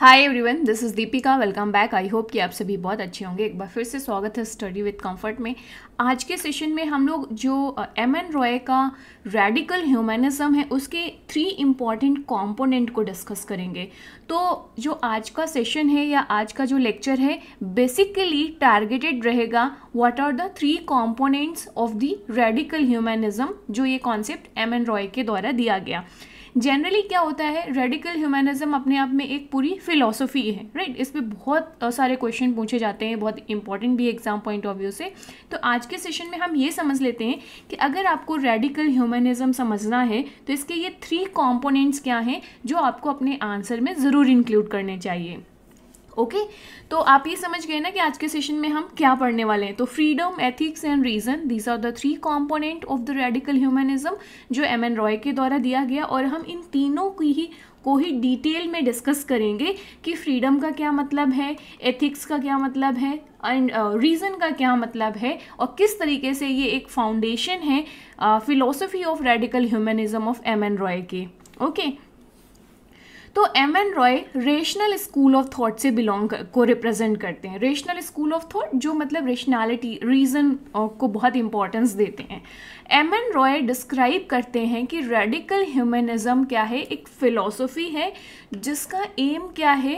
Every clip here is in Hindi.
High everyone this is Deepika welcome back I hope कि आप सभी बहुत अच्छे होंगे एक बार फिर से स्वागत है स्टडी विथ कम्फर्ट में आज के सेशन में हम लोग जो एम एन रॉय का रेडिकल ह्यूमनिज्म है उसके थ्री इम्पॉर्टेंट कॉम्पोनेंट को डिस्कस करेंगे तो जो आज का सेशन है या आज का जो लेक्चर है बेसिकली टारगेटेड रहेगा what are the three components of the radical humanism जो ये कॉन्सेप्ट एम एन रॉय के द्वारा दिया गया जनरली क्या होता है रेडिकल ह्यूमनिज्म अपने आप में एक पूरी फिलोसफी है राइट right? इस पर बहुत सारे क्वेश्चन पूछे जाते हैं बहुत इंपॉर्टेंट भी एग्जाम पॉइंट ऑफ व्यू से तो आज के सेशन में हम ये समझ लेते हैं कि अगर आपको रेडिकल ह्यूमनिज्म समझना है तो इसके ये थ्री कॉम्पोनेंट्स क्या हैं जो आपको अपने आंसर में ज़रूर इंक्लूड करने चाहिए ओके तो आप ये समझ गए ना कि आज के सेशन में हम क्या पढ़ने वाले हैं तो freedom ethics and reason these are the three component of the radical humanism जो एम एन रॉय के द्वारा दिया गया और हम इन तीनों की ही को ही डिटेल में डिस्कस करेंगे कि फ्रीडम का क्या मतलब है एथिक्स का क्या मतलब है एंड रीज़न uh, का क्या मतलब है और किस तरीके से ये एक फाउंडेशन है philosophy of radical humanism of M N Roy के ओके okay? तो M N Roy rational school of thought से बिलोंग को रिप्रेजेंट करते हैं रेशनल स्कूल ऑफ थॉट जो मतलब रेशनैलिटी रीज़न uh, को बहुत इंपॉर्टेंस देते हैं एम एन रॉय डिस्क्राइब करते हैं कि रेडिकल ह्यूमनिज़म क्या है एक फ़िलोसफी है जिसका एम क्या है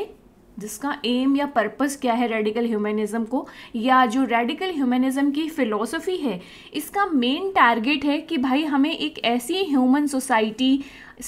जिसका एम या पर्पस क्या है रेडिकल ह्यूमनिज़म को या जो रेडिकल ह्यूमनिज़म की फ़िलोसफी है इसका मेन टारगेट है कि भाई हमें एक ऐसी ह्यूमन सोसाइटी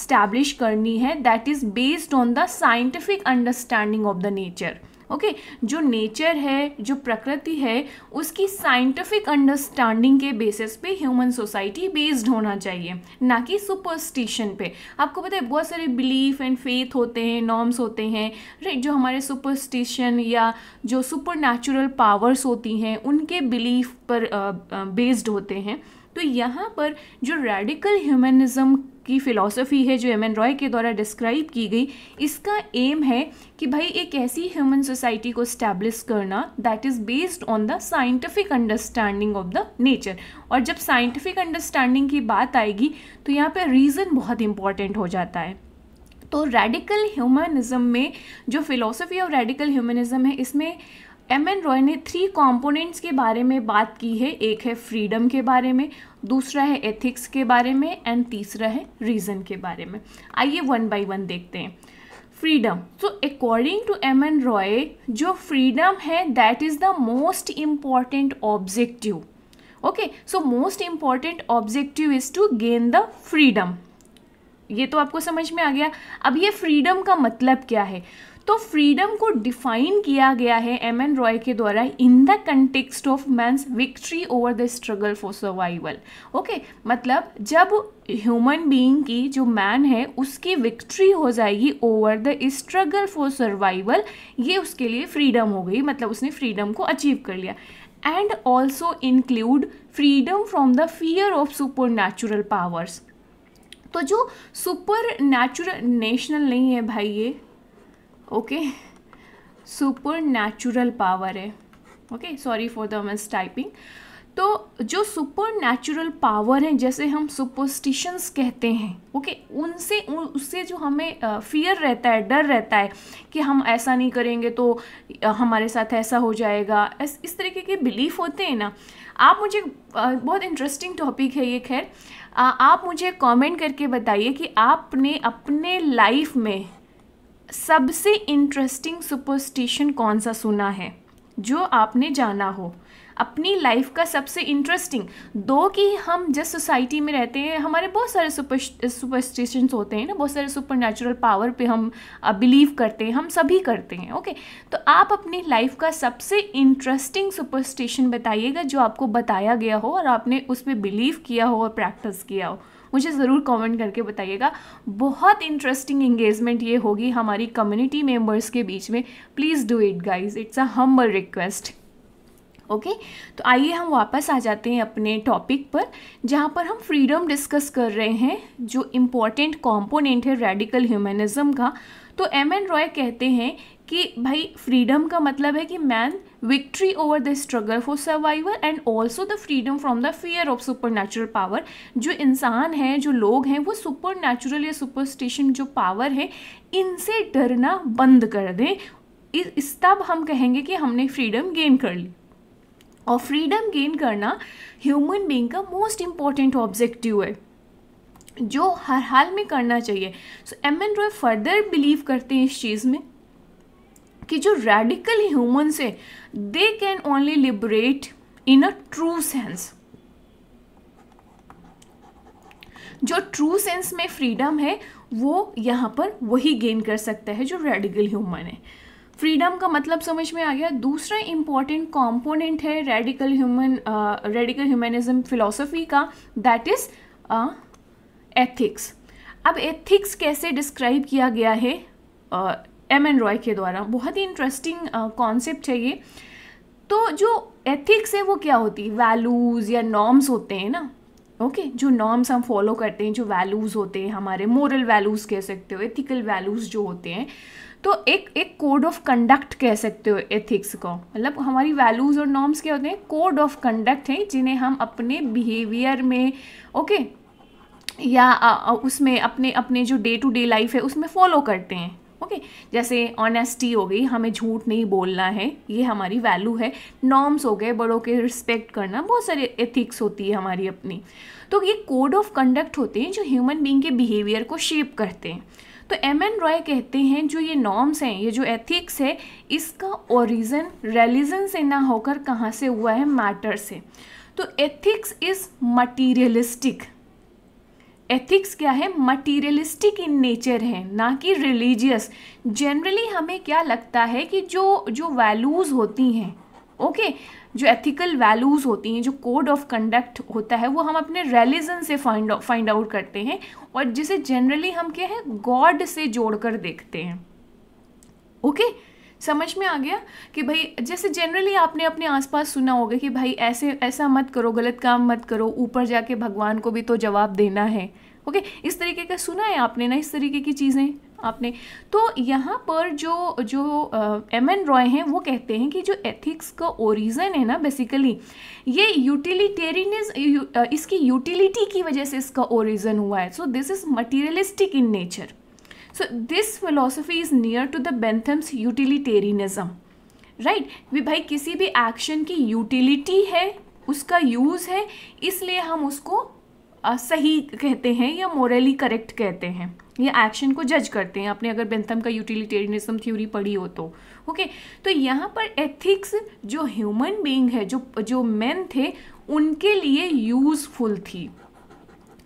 स्टैब्लिश करनी है that is based on the scientific understanding of the nature okay जो नेचर है जो प्रकृति है उसकी साइंटिफिक अंडरस्टैंडिंग के बेसिस पे ह्यूमन सोसाइटी बेस्ड होना चाहिए ना कि सुपरस्टिशन पे आपको पता है बहुत सारे बिलीफ एंड फेथ होते हैं नॉर्म्स होते हैं राइट जो हमारे सुपरस्टिशन या जो सुपर पावर्स होती हैं उनके बिलीफ पर बेस्ड uh, uh, होते हैं तो यहाँ पर जो रेडिकल ह्यूमनिज़म की फिलॉसफी है जो एम एन रॉय के द्वारा डिस्क्राइब की गई इसका एम है कि भाई एक ऐसी ह्यूमन सोसाइटी को स्टैब्लिश करना that is based on the scientific understanding of the nature और जब साइंटिफिक अंडरस्टैंडिंग की बात आएगी तो यहाँ पर रीज़न बहुत इंपॉर्टेंट हो जाता है तो रेडिकल ह्यूमनिज़म में जो फिलॉसफी ऑफ रेडिकल ह्यूमनिज़म है इसमें एम एन रॉय ने थ्री कंपोनेंट्स के बारे में बात की है एक है फ्रीडम के बारे में दूसरा है एथिक्स के बारे में एंड तीसरा है रीज़न के बारे में आइए वन बाय वन देखते हैं freedom so according to M N Roy जो फ्रीडम है that is the most important objective okay so most important objective is to gain the freedom ये तो आपको समझ में आ गया अब ये फ्रीडम का मतलब क्या है तो फ्रीडम को डिफाइन किया गया है एम एन रॉय के द्वारा in the context of man's victory over the struggle for survival okay मतलब जब ह्यूमन बीइंग की जो मैन है उसकी विक्ट्री हो जाएगी over the struggle for survival ये उसके लिए फ्रीडम हो गई मतलब उसने फ्रीडम को अचीव कर लिया and also include freedom from the fear of supernatural powers तो जो सुपर नेचुरल नेशनल नहीं है भाई ये ओके सुपर नेचुरल पावर है okay sorry for the mistyping तो जो सुपर नेचुरल पावर हैं जैसे हम सुपरस्टिशंस कहते हैं ओके उनसे उससे जो हमें फियर रहता है डर रहता है कि हम ऐसा नहीं करेंगे तो हमारे साथ ऐसा हो जाएगा इस, इस तरीके के बिलीफ होते हैं ना आप मुझे बहुत इंटरेस्टिंग टॉपिक है ये खैर आप मुझे कमेंट करके बताइए कि आपने अपने लाइफ में सबसे इंटरेस्टिंग सुपरस्टिशन कौन सा सुना है जो आपने जाना हो अपनी लाइफ का सबसे इंटरेस्टिंग दो कि हम जिस सोसाइटी में रहते हैं हमारे बहुत सारे सुपर सुपरस्टिशंस होते हैं ना बहुत सारे सुपर नेचुरल पावर पे हम बिलीव करते हैं हम सभी करते हैं ओके तो आप अपनी लाइफ का सबसे इंटरेस्टिंग सुपरस्टिशन बताइएगा जो आपको बताया गया हो और आपने उस पर बिलीव किया हो और प्रैक्टिस किया हो मुझे ज़रूर कमेंट करके बताइएगा बहुत इंटरेस्टिंग इंगेजमेंट ये होगी हमारी कम्युनिटी मेम्बर्स के बीच में please do it guys it's a humble request okay okay? तो आइए हम वापस आ जाते हैं अपने टॉपिक पर जहाँ पर हम फ्रीडम डिस्कस कर रहे हैं जो इम्पोर्टेंट कॉम्पोनेंट है रेडिकल ह्यूमनिज़म का तो एम एन रॉय कहते हैं कि भाई फ्रीडम का मतलब है कि man victory over the struggle for survival and also the freedom from the fear of supernatural power जो इंसान है जो लोग हैं वो सुपर नेचुरल या सुपरस्टिशन जो पावर है इनसे डरना बंद कर दें इस तब हम कहेंगे कि हमने फ्रीडम गेन कर ली और फ्रीडम गेन करना ह्यूमन बींग का मोस्ट इम्पॉर्टेंट ऑब्जेक्टिव है जो हर हाल में करना चाहिए so M N Roy further believe करते हैं इस चीज़ में कि जो रेडिकल ह्यूमन्स है they can only liberate in a true sense जो ट्रू सेंस में फ्रीडम है वो यहाँ पर वही गेन कर सकता है जो रेडिकल ह्यूमन है फ्रीडम का मतलब समझ में आ गया दूसरा इम्पॉर्टेंट कॉम्पोनेंट है radical human radical humanism philosophy का दैट इज़ एथिक्स अब एथिक्स कैसे डिस्क्राइब किया गया है एम एन रॉय के द्वारा बहुत ही इंटरेस्टिंग कॉन्सेप्ट है ये तो जो एथिक्स है वो क्या होती है वैल्यूज़ या नॉर्म्स होते हैं ना ओके okay, जो नॉर्म्स हम फॉलो करते हैं जो वैल्यूज़ होते हैं हमारे मॉरल वैल्यूज़ कह सकते हो एथिकल वैल्यूज़ जो होते हैं तो एक एक कोड ऑफ कंडक्ट कह सकते हो एथिक्स को मतलब हमारी वैल्यूज़ और नॉर्म्स क्या होते हैं कोड ऑफ कंडक्ट हैं जिन्हें हम अपने बिहेवियर में ओके okay, या उसमें अपने अपने जो डे टू डे लाइफ है उसमें फॉलो करते हैं ओके okay? जैसे ऑनेस्टी हो गई हमें झूठ नहीं बोलना है ये हमारी वैल्यू है नॉर्म्स हो गए बड़ों के रिस्पेक्ट करना बहुत सारी एथिक्स होती है हमारी अपनी तो ये कोड ऑफ कंडक्ट होते हैं जो ह्यूमन बींग के बिहेवियर को शेप करते हैं तो एम एन रॉय कहते हैं जो ये नॉर्म्स हैं ये जो एथिक्स है इसका ओरिजन रिलीजन से ना होकर कहाँ से हुआ है मैटर से तो एथिक्स इज़ मटीरियलिस्टिक एथिक्स क्या है मटीरियलिस्टिक इन नेचर है ना कि रिलीजियस जनरली हमें क्या लगता है कि जो जो वैल्यूज़ होती हैं ओके okay, जो एथिकल वैल्यूज़ होती हैं जो कोड ऑफ कंडक्ट होता है वो हम अपने रिलीजन से फाइंड फाइंड आउट करते हैं और जिसे जनरली हम क्या है गॉड से जोड़कर देखते हैं ओके okay? समझ में आ गया कि भाई जैसे जनरली आपने अपने आसपास सुना होगा कि भाई ऐसे ऐसा मत करो गलत काम मत करो ऊपर जाके भगवान को भी तो जवाब देना है ओके okay, इस तरीके का सुना है आपने ना इस तरीके की चीज़ें आपने तो यहाँ पर जो जो एम एन रॉय हैं वो कहते हैं कि जो एथिक्स का ओरिजन है ना बेसिकली ये यूटिलिटेरियनिज इसकी यूटिलिटी की वजह से इसका ओरिजन हुआ है so this is materialistic in nature so this philosophy is near to the Bentham's utilitarianism right भी भाई किसी भी एक्शन की यूटिलिटी है उसका यूज़ है इसलिए हम उसको आ, सही कहते हैं या मोरली करेक्ट कहते हैं या एक्शन को जज करते हैं आपने अगर बेंथम का यूटिलिटेरियनिज्म थ्योरी पढ़ी हो तो ओके तो यहाँ पर एथिक्स जो ह्यूमन बीइंग है जो जो मैन थे उनके लिए यूज़फुल थी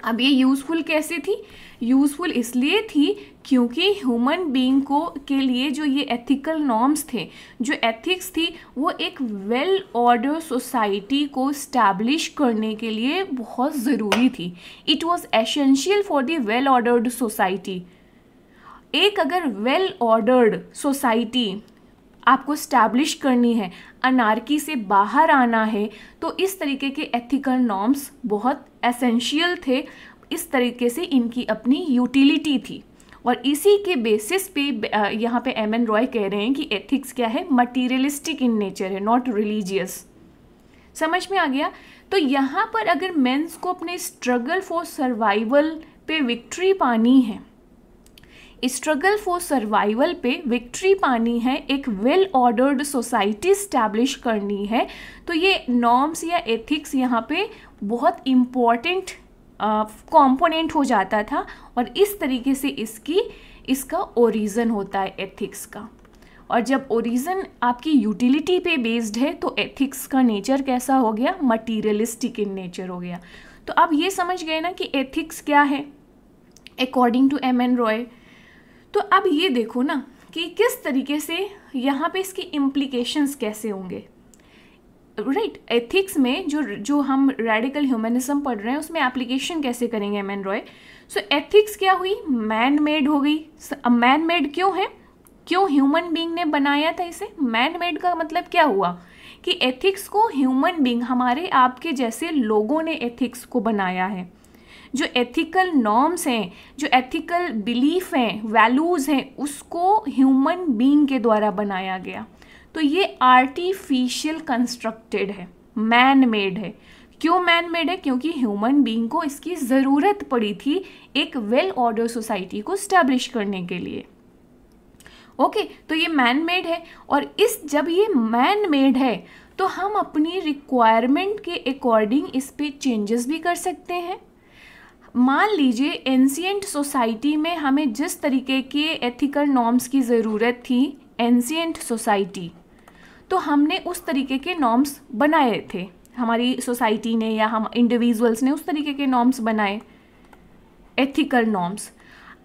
अब ये यूज़फुल कैसे थी यूज़फुल इसलिए थी क्योंकि ह्यूमन बीइंग को के लिए जो ये एथिकल नॉर्म्स थे जो एथिक्स थी वो एक वेल ऑर्डर सोसाइटी को स्टैब्लिश करने के लिए बहुत ज़रूरी थी it was essential for the well ordered society एक अगर वेल ऑर्डर्ड सोसाइटी आपको स्टैब्लिश करनी है अनारकी से बाहर आना है तो इस तरीके के एथिकल नॉर्म्स बहुत एसेंशियल थे इस तरीके से इनकी अपनी यूटिलिटी थी और इसी के बेसिस पे यहाँ पे एम एन रॉय कह रहे हैं कि एथिक्स क्या है मटीरियलिस्टिक इन नेचर है नॉट रिलीजियस समझ में आ गया तो यहाँ पर अगर मेंस को अपने स्ट्रगल फॉर सर्वाइवल पे विक्ट्री पानी है स्ट्रगल फॉर सर्वाइवल पे विक्ट्री पानी है एक वेल ऑर्डर्ड सोसाइटी स्टैब्लिश करनी है तो ये नॉर्म्स या एथिक्स यहाँ पे बहुत इम्पॉर्टेंट कंपोनेंट हो जाता था और इस तरीके से इसकी इसका ओरिजन होता है एथिक्स का और जब ओरिजन आपकी यूटिलिटी पे बेस्ड है तो एथिक्स का नेचर कैसा हो गया मटीरियलिस्टिक इन नेचर हो गया तो आप ये समझ गए ना कि एथिक्स क्या है according to M N Roy तो अब ये देखो ना कि किस तरीके से यहाँ पे इसके इम्प्लीकेशंस कैसे होंगे राइट एथिक्स में जो जो हम रेडिकल ह्यूमनिज्म पढ़ रहे हैं उसमें एप्लीकेशन कैसे करेंगे M N Roy so ethics क्या हुई मैन मेड हो गई मैन मेड क्यों है क्यों ह्यूमन बींग ने बनाया था इसे मैन मेड का मतलब क्या हुआ कि एथिक्स को ह्यूमन बींग हमारे आपके जैसे लोगों ने एथिक्स को बनाया है जो एथिकल नॉर्म्स हैं जो एथिकल बिलीफ हैं वैल्यूज़ हैं उसको ह्यूमन बींग के द्वारा बनाया गया तो ये आर्टिफिशियल कंस्ट्रक्टेड है मैन मेड है क्यों मैन मेड है क्योंकि ह्यूमन बीइंग को इसकी ज़रूरत पड़ी थी एक वेल ऑर्डर सोसाइटी को स्टैब्लिश करने के लिए ओके okay, तो ये मैन मेड है और इस जब ये मैन मेड है तो हम अपनी रिक्वायरमेंट के अकॉर्डिंग इस पर चेंजेस भी कर सकते हैं मान लीजिए एंशियंट सोसाइटी में हमें जिस तरीके के एथिकल नॉर्म्स की ज़रूरत थी एंशियंट सोसाइटी तो हमने उस तरीके के नॉर्म्स बनाए थे हमारी सोसाइटी ने या हम इंडिविजुअल्स ने उस तरीके के नॉर्म्स बनाए एथिकल नॉर्म्स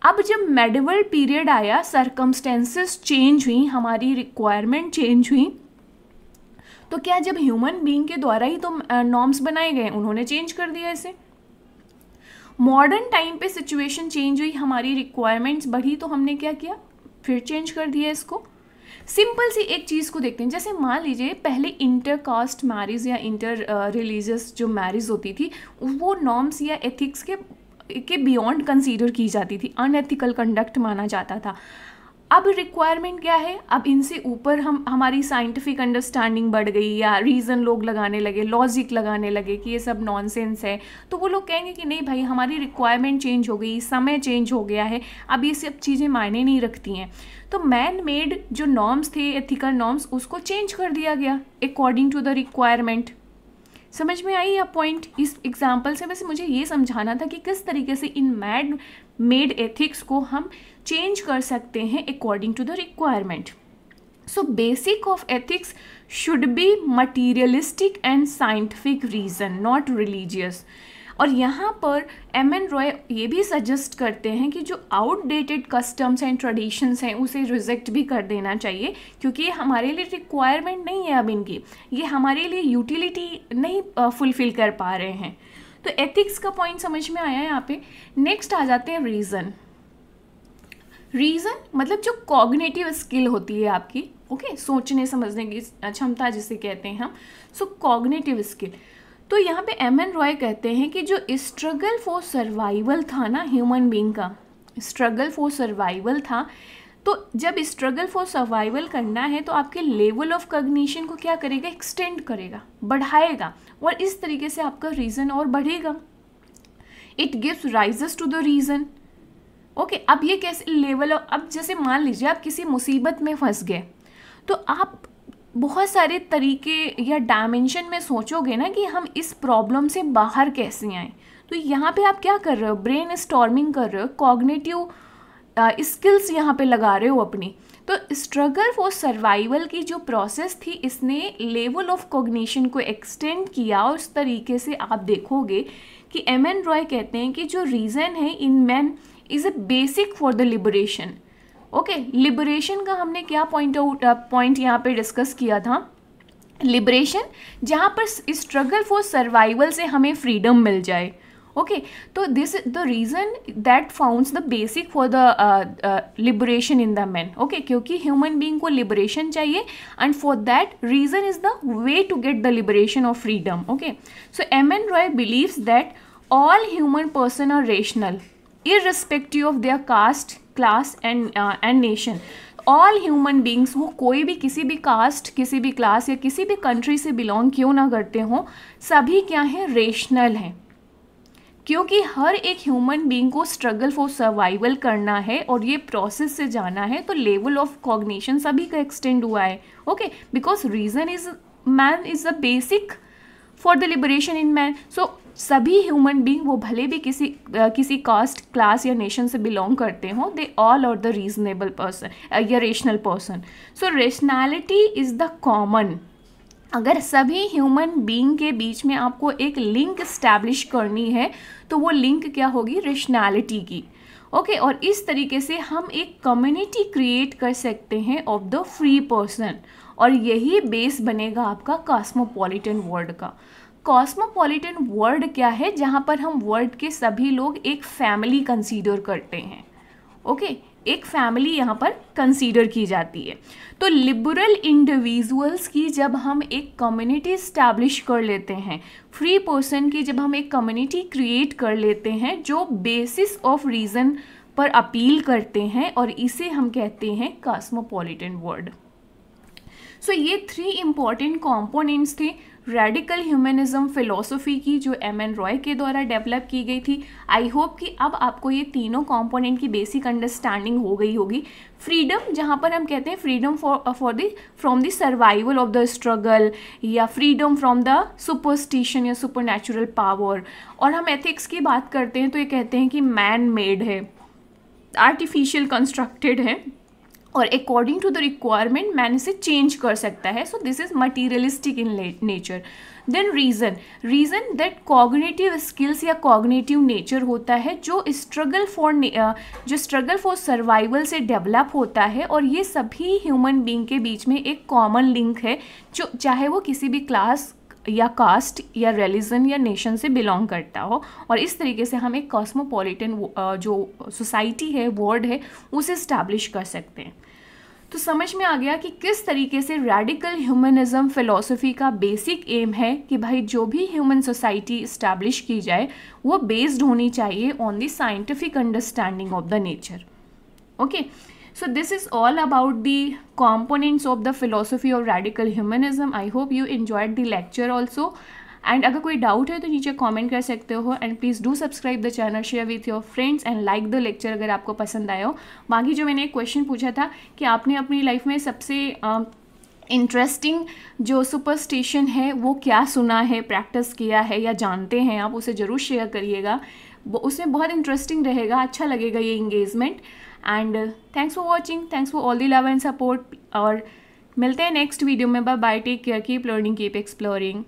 अब जब मेडिवल पीरियड आया सरकमस्टेंसेस चेंज हुई हमारी रिक्वायरमेंट चेंज हुई तो क्या जब ह्यूमन बीइंग के द्वारा ही तो नॉर्म्स बनाए गए उन्होंने चेंज कर दिया इसे मॉडर्न टाइम पे सिचुएशन चेंज हुई हमारी रिक्वायरमेंट्स बढ़ी तो हमने क्या किया फिर चेंज कर दिया इसको सिंपल सी एक चीज़ को देखते हैं जैसे मान लीजिए पहले इंटर कास्ट मैरिज या इंटर रिलीजियस जो मैरिज होती थी वो नॉर्म्स या एथिक्स के के बियॉन्ड कंसीडर की जाती थी अनएथिकल कंडक्ट माना जाता था अब रिक्वायरमेंट क्या है अब इनसे ऊपर हम हमारी साइंटिफिक अंडरस्टैंडिंग बढ़ गई या रीज़न लोग लगाने लगे लॉजिक लगाने लगे कि ये सब नॉनसेंस है तो वो लोग कहेंगे कि नहीं भाई हमारी रिक्वायरमेंट चेंज हो गई समय चेंज हो गया है अब ये सब चीज़ें मायने नहीं रखती हैं तो मैन मेड जो नॉर्म्स थे एथिकल नॉर्म्स उसको चेंज कर दिया गया अकॉर्डिंग टू द रिक्वायरमेंट समझ में आई यह पॉइंट इस एग्जाम्पल से वैसे मुझे ये समझाना था कि किस तरीके से इन मैड मेड एथिक्स को हम चेंज कर सकते हैं according to the requirement so basic of ethics should be materialistic and scientific reason not religious और यहाँ पर एम एन रॉय ये भी सजेस्ट करते हैं कि जो आउटडेटेड कस्टम्स एंड ट्रेडिशंस हैं उसे रिजेक्ट भी कर देना चाहिए क्योंकि ये हमारे लिए रिक्वायरमेंट नहीं है अब इनकी ये हमारे लिए यूटिलिटी नहीं फुलफ़िल कर पा रहे हैं तो एथिक्स का पॉइंट समझ में आया यहाँ पे नेक्स्ट आ जाते हैं रीज़न रीज़न मतलब जो कॉग्नेटिव स्किल होती है आपकी ओके okay? सोचने समझने की क्षमता जिसे कहते हैं हम सो कॉग्नेटिव स्किल तो यहाँ पे एम एन रॉय कहते हैं कि जो स्ट्रगल फॉर सर्वाइवल था ना ह्यूमन बींग का स्ट्रगल फॉर सर्वाइवल था तो जब स्ट्रगल फॉर सर्वाइवल करना है तो आपके लेवल ऑफ कग्निशन को क्या करेगा एक्सटेंड करेगा बढ़ाएगा और इस तरीके से आपका रीज़न और बढ़ेगा it gives rises to the reason okay अब ये कैसे लेवल अब जैसे मान लीजिए आप किसी मुसीबत में फंस गए तो आप बहुत सारे तरीके या डायमेंशन में सोचोगे ना कि हम इस प्रॉब्लम से बाहर कैसे आएँ तो यहाँ पे आप क्या कर रहे हो ब्रेन स्टॉर्मिंग कर रहे हो कॉग्नेटिव स्किल्स यहाँ पे लगा रहे हो अपनी तो स्ट्रगल फॉर सर्वाइवल की जो प्रोसेस थी इसने लेवल ऑफ कॉग्निशन को एक्सटेंड किया और उस तरीके से आप देखोगे कि एम एन रॉय कहते हैं कि जो रीज़न है in man is a basic for the liberation okay liberation का हमने क्या पॉइंट आउट पॉइंट यहाँ पे डिस्कस किया था लिबरेशन जहाँ पर स्ट्रगल फॉर सर्वाइवल से हमें फ्रीडम मिल जाए ओके तो this the reason that founds the basic for the liberation in the man okay क्योंकि ह्यूमन बींग को लिबरेशन चाहिए and for that reason is the way to get the liberation of freedom okay so M N Roy believes that all human person are rational irrespective of their caste class and and nation all human beings वो कोई भी किसी भी कास्ट किसी भी क्लास या किसी भी कंट्री से बिलोंग क्यों ना करते हों सभी क्या हैं रेशनल हैं क्योंकि हर एक ह्यूमन बींग को स्ट्रगल फॉर सर्वाइवल करना है और ये प्रोसेस से जाना है तो लेवल ऑफ कॉग्निशन सभी का एक्सटेंड हुआ है okay because reason is man is the basic for the liberation in man so सभी ह्यूमन बींग वो भले भी किसी आ, किसी कास्ट क्लास या नेशन से बिलोंग करते हों they all are the reasonable person या rational person so rationality is the common अगर सभी ह्यूमन बींग के बीच में आपको एक लिंक स्टैब्लिश करनी है तो वो लिंक क्या होगी रेशनैलिटी की ओके okay, और इस तरीके से हम एक कम्युनिटी क्रिएट कर सकते हैं ऑफ द फ्री पर्सन और यही बेस बनेगा आपका कॉस्मोपॉलिटन वर्ल्ड का कॉस्मोपॉलिटन वर्ड क्या है जहाँ पर हम वर्ल्ड के सभी लोग एक फैमिली कंसीडर करते हैं ओके okay? एक फैमिली यहाँ पर कंसीडर की जाती है तो लिबरल इंडिविजुअल्स की जब हम एक कम्युनिटी इस्टेब्लिश कर लेते हैं फ्री पर्सन की जब हम एक कम्युनिटी क्रिएट कर लेते हैं जो बेसिस ऑफ रीज़न पर अपील करते हैं और इसे हम कहते हैं कॉस्मोपोलिटन वर्ड सो ये थ्री इम्पॉर्टेंट कॉम्पोनेंट्स थे रेडिकल ह्यूमनिज़म फ़िलोसफी की जो एम एन रॉय के द्वारा डेवलप की गई थी आई होप कि अब आपको ये तीनों कॉम्पोनेंट की बेसिक अंडरस्टैंडिंग हो गई होगी फ्रीडम जहाँ पर हम कहते हैं freedom for for the from the survival of the struggle या फ्रीडम फ्रॉम द सुपरस्टिशन या सुपर नेचुरल पावर और हम एथिक्स की बात करते हैं तो ये कहते हैं कि मैन मेड है आर्टिफिशियल कंस्ट्रक्टेड है और according to the requirement man इसे चेंज कर सकता है so this is materialistic in nature then reason reason that cognitive skills या कॉग्नेटिव नेचर होता है जो स्ट्रगल फॉर जो स्ट्रगल फॉर सर्वाइवल से डेवलप होता है और ये सभी ह्यूमन बींग के बीच में एक कॉमन लिंक है जो चाहे वो किसी भी क्लास या कास्ट या रिलीजन या नेशन से बिलोंग करता हो और इस तरीके से हम एक कॉस्मोपॉलिटन जो सोसाइटी है वर्ल्ड है उसे इस्टेब्लिश कर सकते हैं तो समझ में आ गया कि किस तरीके से रेडिकल ह्यूमनिज्म फिलोसफी का बेसिक एम है कि भाई जो भी ह्यूमन सोसाइटी इस्टेब्लिश की जाए वो बेस्ड होनी चाहिए on the scientific understanding of the nature okay So this is all about the components of the philosophy of radical humanism. I hope you enjoyed the lecture also. And अगर कोई डाउट है तो नीचे कमेंट कर सकते हो and please do subscribe the channel share with your friends and like the lecture अगर आपको पसंद आया हो बाकी जो मैंने एक क्वेश्चन पूछा था कि आपने अपनी लाइफ में सबसे इंटरेस्टिंग जो सुपरस्टिशन है वो क्या सुना है प्रैक्टिस किया है या जानते हैं आप उसे ज़रूर शेयर करिएगा उसमें बहुत इंटरेस्टिंग रहेगा अच्छा लगेगा ये engagement and thanks for watching thanks for all the love and support और मिलते हैं नेक्स्ट वीडियो में bye bye take care keep learning keep exploring